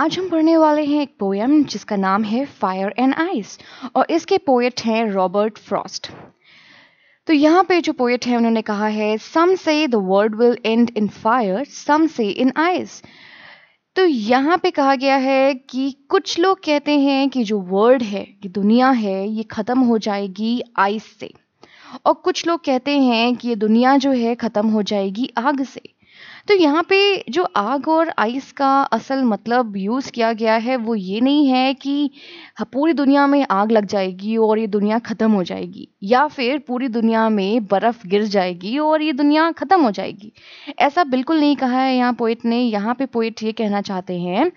आज हम पढ़ने वाले हैं एक पोएम जिसका नाम है फायर एंड आइस और इसके पोएट हैं रॉबर्ट फ्रॉस्ट तो यहाँ पे जो पोएट है उन्होंने कहा है some say the world will end in fire some say in ice तो यहाँ पे कहा गया है कि कुछ लोग कहते हैं कि जो वर्ल्ड है कि दुनिया है ये ख़त्म हो जाएगी आइस से और कुछ लोग कहते हैं कि ये दुनिया जो है ख़त्म हो जाएगी आग से तो यहाँ पे जो आग और आइस का असल मतलब यूज़ किया गया है वो ये नहीं है कि पूरी दुनिया में आग लग जाएगी और ये दुनिया ख़त्म हो जाएगी या फिर पूरी दुनिया में बर्फ़ गिर जाएगी और ये दुनिया ख़त्म हो जाएगी ऐसा बिल्कुल नहीं कहा है यहाँ पोइट ने यहाँ पे पोइट ये कहना चाहते हैं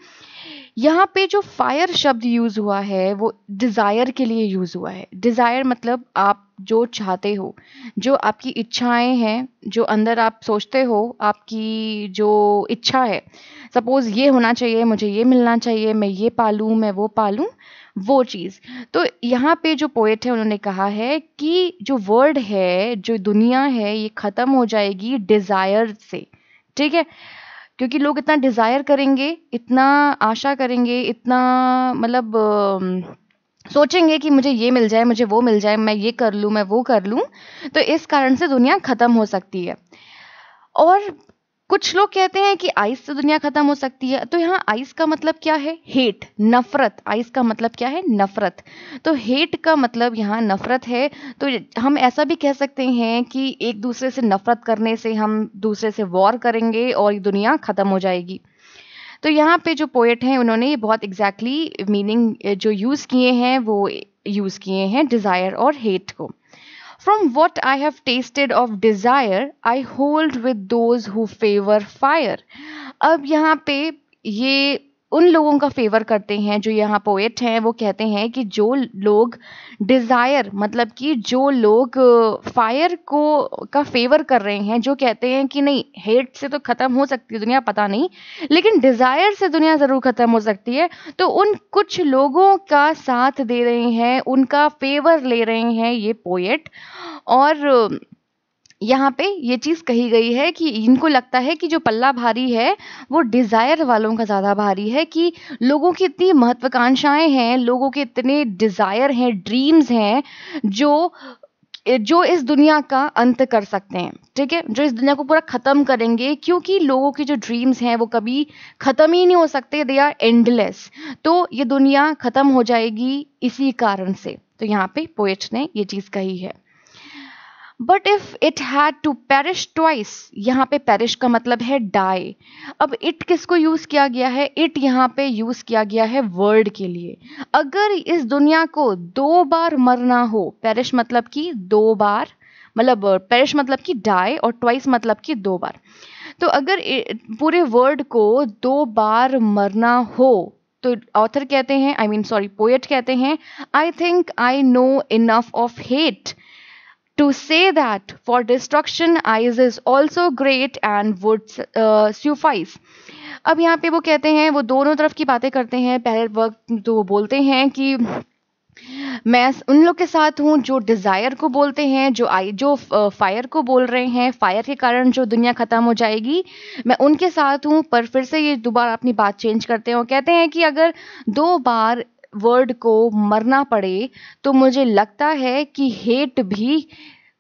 यहाँ पे जो फायर शब्द यूज़ हुआ है वो डिज़ायर के लिए यूज़ हुआ है डिज़ायर मतलब आप जो चाहते हो जो आपकी इच्छाएं हैं जो अंदर आप सोचते हो आपकी जो इच्छा है सपोज़ ये होना चाहिए मुझे ये मिलना चाहिए मैं ये पालूँ मैं वो पालूँ वो चीज़ तो यहाँ पे जो पोएट है उन्होंने कहा है कि जो वर्ड है जो दुनिया है ये ख़त्म हो जाएगी डिज़ायर से ठीक है क्योंकि लोग इतना डिज़ायर करेंगे इतना आशा करेंगे इतना मतलब सोचेंगे कि मुझे ये मिल जाए मुझे वो मिल जाए मैं ये कर लूँ मैं वो कर लूँ तो इस कारण से दुनिया ख़त्म हो सकती है और कुछ लोग कहते हैं कि आइस से दुनिया ख़त्म हो सकती है तो यहाँ आइस का मतलब क्या है हेट नफ़रत आइस का मतलब क्या है नफ़रत तो हेट का मतलब यहाँ नफ़रत है तो हम ऐसा भी कह सकते हैं कि एक दूसरे से नफ़रत करने से हम दूसरे से वॉर करेंगे और दुनिया ख़त्म हो जाएगी तो यहाँ पे जो पोएट हैं उन्होंने ये बहुत एग्जैक्टली exactly मीनिंग जो यूज़ किए हैं वो यूज़ किए हैं डिज़ायर और हेट को from what I have tasted of desire I hold with those who favour fire अब यहाँ पे ये उन लोगों का फेवर करते हैं जो यहाँ पोएट हैं वो कहते हैं कि जो लोग डिज़ायर मतलब कि जो लोग फायर को का फेवर कर रहे हैं जो कहते हैं कि नहीं हेट से तो ख़त्म हो सकती है दुनिया पता नहीं लेकिन डिज़ायर से दुनिया ज़रूर ख़त्म हो सकती है तो उन कुछ लोगों का साथ दे रहे हैं उनका फेवर ले रहे हैं ये पोएट और यहाँ पे ये चीज़ कही गई है कि इनको लगता है कि जो पल्ला भारी है वो डिज़ायर वालों का ज़्यादा भारी है कि लोगों की इतनी महत्वाकांक्षाएं हैं लोगों के इतने डिज़ायर हैं ड्रीम्स हैं जो जो इस दुनिया का अंत कर सकते हैं ठीक है जो इस दुनिया को पूरा ख़त्म करेंगे क्योंकि लोगों के जो ड्रीम्स हैं वो कभी ख़त्म ही नहीं हो सकते दे आर एंडलेस तो ये दुनिया ख़त्म हो जाएगी इसी कारण से तो यहाँ पे पोएट ने ये चीज़ कही है but if it had to perish twice यहाँ पे पेरिश का मतलब है डाई अब इट किसको यूज किया गया है इट यहाँ पे यूज किया गया है वर्ड के लिए अगर इस दुनिया को दो बार मरना हो पेरिश मतलब कि दो बार मतलब पेरिश uh, मतलब कि डाई और ट्वाइस मतलब कि दो बार तो अगर पूरे वर्ड को दो बार मरना हो तो ऑथर कहते हैं आई मीन सॉरी पोएट कहते हैं I think I know enough of hate To say that for destruction ice is also great and would uh, suffice. अब यहाँ पे वो कहते हैं वो दोनों तरफ की बातें करते हैं पहले वक्त तो वो बोलते हैं कि मैं उन लोग के साथ हूँ जो डिज़ायर को बोलते हैं जो आई जो फायर uh, को बोल रहे हैं फायर के कारण जो दुनिया ख़त्म हो जाएगी मैं उनके साथ हूँ पर फिर से ये दोबारा अपनी बात चेंज करते हैं और कहते हैं कि अगर दो बार वर्ड को मरना पड़े तो मुझे लगता है कि हेट भी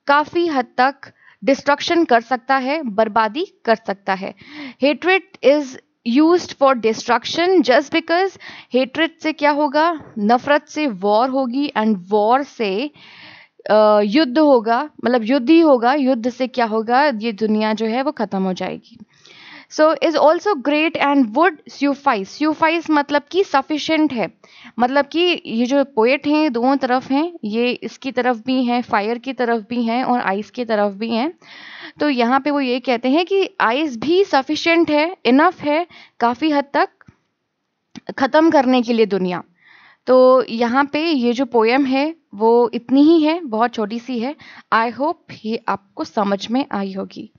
काफ़ी हद तक डिस्ट्रक्शन कर सकता है बर्बादी कर सकता है hatred is use for destruction just because hatred से क्या होगा नफरत से वॉर होगी एंड वॉर से युद्ध होगा मतलब युद्ध ही होगा युद्ध से क्या होगा ये दुनिया जो है वो ख़त्म हो जाएगी so is also great and would suffice suffice मतलब कि सफिशेंट है मतलब कि ये जो पोएट हैं दोनों तरफ हैं ये इसकी तरफ भी हैं फायर की तरफ भी हैं और आइस की तरफ भी हैं तो यहाँ पे वो ये कहते हैं कि आइस भी सफिशेंट है इनफ है काफ़ी हद तक ख़त्म करने के लिए दुनिया तो यहाँ पे ये जो पोएम है वो इतनी ही है बहुत छोटी सी है आई होप ये आपको समझ में आई होगी